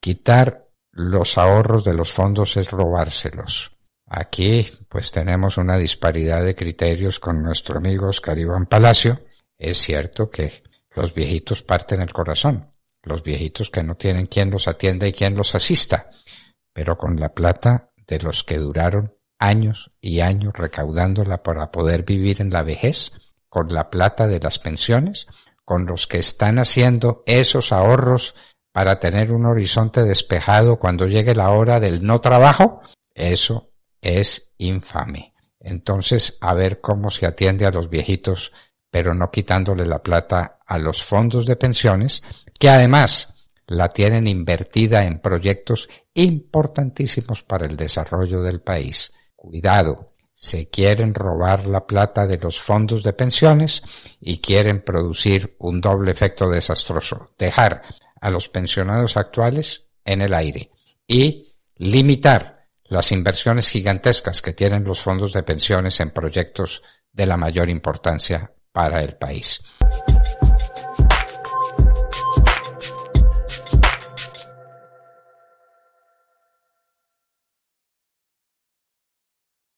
quitar los ahorros de los fondos es robárselos. Aquí pues tenemos una disparidad de criterios con nuestro amigo Oscar Iván Palacio. Es cierto que los viejitos parten el corazón, los viejitos que no tienen quien los atienda y quien los asista, pero con la plata de los que duraron años y años recaudándola para poder vivir en la vejez, con la plata de las pensiones, con los que están haciendo esos ahorros para tener un horizonte despejado cuando llegue la hora del no trabajo, eso es infame. Entonces, a ver cómo se atiende a los viejitos, pero no quitándole la plata a los fondos de pensiones, que además la tienen invertida en proyectos importantísimos para el desarrollo del país. Cuidado, se quieren robar la plata de los fondos de pensiones y quieren producir un doble efecto desastroso. Dejar a los pensionados actuales en el aire y limitar las inversiones gigantescas que tienen los fondos de pensiones en proyectos de la mayor importancia para el país.